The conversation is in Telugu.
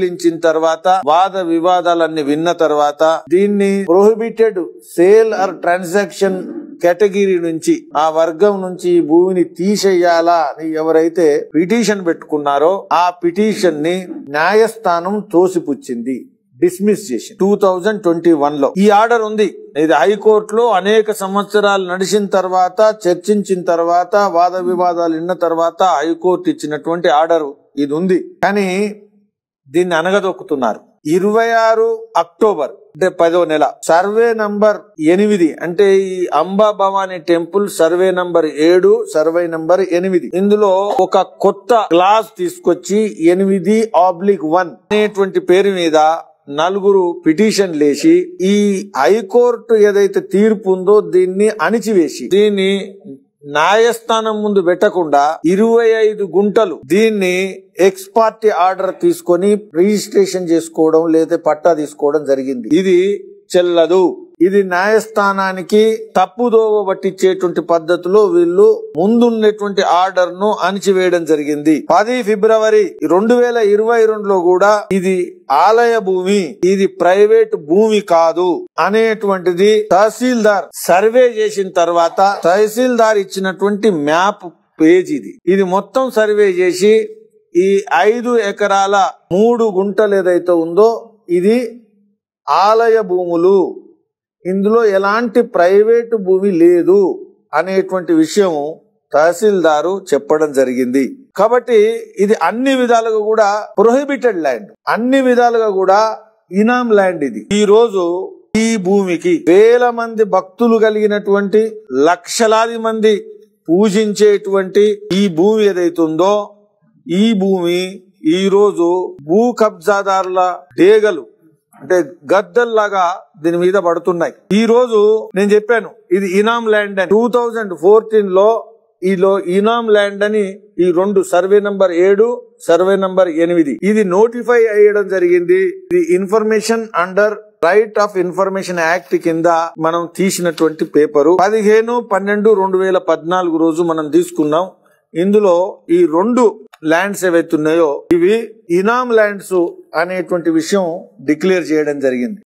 పరిశీలించిన తర్వాత వాద వివాదాలన్నీ విన్న తర్వాత దీన్ని prohibited sale or transaction category నుంచి ఆ వర్గం నుంచి భూమిని తీసేయాలా అని ఎవరైతే పిటిషన్ పెట్టుకున్నారో ఆ పిటిషన్ ని న్యాయస్థానం తోసిపుచ్చింది డిస్మిస్ చేసి టూ థౌజండ్ ట్వంటీ వన్ లో ఈ ఆర్డర్ ఉంది ఇది హైకోర్టులో అనేక సంవత్సరాలు నడిచిన తర్వాత చర్చించిన తర్వాత వాద వివాదాలు విన్న తర్వాత హైకోర్టు ఇచ్చినటువంటి ఆర్డర్ ఇది ఉంది కానీ దీన్ని అనగదొక్కుతున్నారు ఇరవై ఆరు అక్టోబర్ అంటే పదో నెల సర్వే నంబర్ ఎనిమిది అంటే ఈ అంబా టెంపుల్ సర్వే నంబర్ ఏడు సర్వే నంబర్ ఎనిమిది ఇందులో ఒక కొత్త క్లాస్ తీసుకొచ్చి ఎనిమిది ఆబ్లిక్ వన్ అనేటువంటి పేరు మీద నలుగురు పిటిషన్ లేచి ఈ హైకోర్టు ఏదైతే తీర్పు ఉందో దీన్ని అణిచివేసి దీన్ని న్యాయస్థానం ముందు పెట్టకుండా ఇరవై ఐదు గుంటలు దీన్ని ఎక్స్ పార్టీ ఆర్డర్ తీసుకొని రిజిస్ట్రేషన్ చేసుకోవడం లేదా పట్టా తీసుకోవడం జరిగింది ఇది చెల్లదు ఇది న్యాయస్థానానికి తప్పుదోవ పట్టించేటువంటి పద్ధతిలో వీళ్ళు ముందున్నటువంటి ఆర్డర్ ను అణిచివేయడం జరిగింది పది ఫిబ్రవరి రెండు వేల ఇరవై రెండులో కూడా ఇది ఆలయ భూమి ఇది ప్రైవేట్ భూమి కాదు అనేటువంటిది తహసీల్దార్ సర్వే చేసిన తర్వాత తహసీల్దార్ ఇచ్చినటువంటి మ్యాప్ పేజ్ ఇది ఇది మొత్తం సర్వే చేసి ఈ ఐదు ఎకరాల మూడు గుంటలు ఏదైతే ఉందో ఇది ఆలయ భూములు ఇందులో ఎలాంటి ప్రైవేటు భూమి లేదు అనేటువంటి విషయం తహసీల్దారు చెప్పడం జరిగింది కాబట్టి ఇది అన్ని విధాలుగా కూడా ప్రొహిబిటెడ్ ల్యాండ్ అన్ని విధాలుగా కూడా ఇనాం ల్యాండ్ ఇది ఈ రోజు ఈ భూమికి వేల మంది భక్తులు కలిగినటువంటి లక్షలాది మంది పూజించేటువంటి ఈ భూమి ఏదైతుందో ఈ భూమి ఈ రోజు భూ కబ్జాదారుల డేగలు అంటే గద్దల్లాగా దీని మీద పడుతున్నాయి ఈ రోజు నేను చెప్పాను ఇది ఇనామ్ ల్యాండ్ అని టూ థౌజండ్ ఫోర్టీన్ లో ఈలో ఇనామ్ ల్యాండ్ అని ఈ రెండు సర్వే నంబర్ ఏడు సర్వే నంబర్ ఎనిమిది ఇది నోటిఫై అయ్యడం జరిగింది ఇది information under right of information act కింద మనం తీసినటువంటి పేపరు పదిహేను పన్నెండు రెండు వేల పద్నాలుగు రోజు మనం తీసుకున్నాం ఇందులో ఈ రెండు ల్యాండ్స్ ఏవైతున్నాయో ఇవి ఇనామ్ ల్యాండ్స్ అనేటువంటి విషయం డిక్లేర్ చేయడం జరిగింది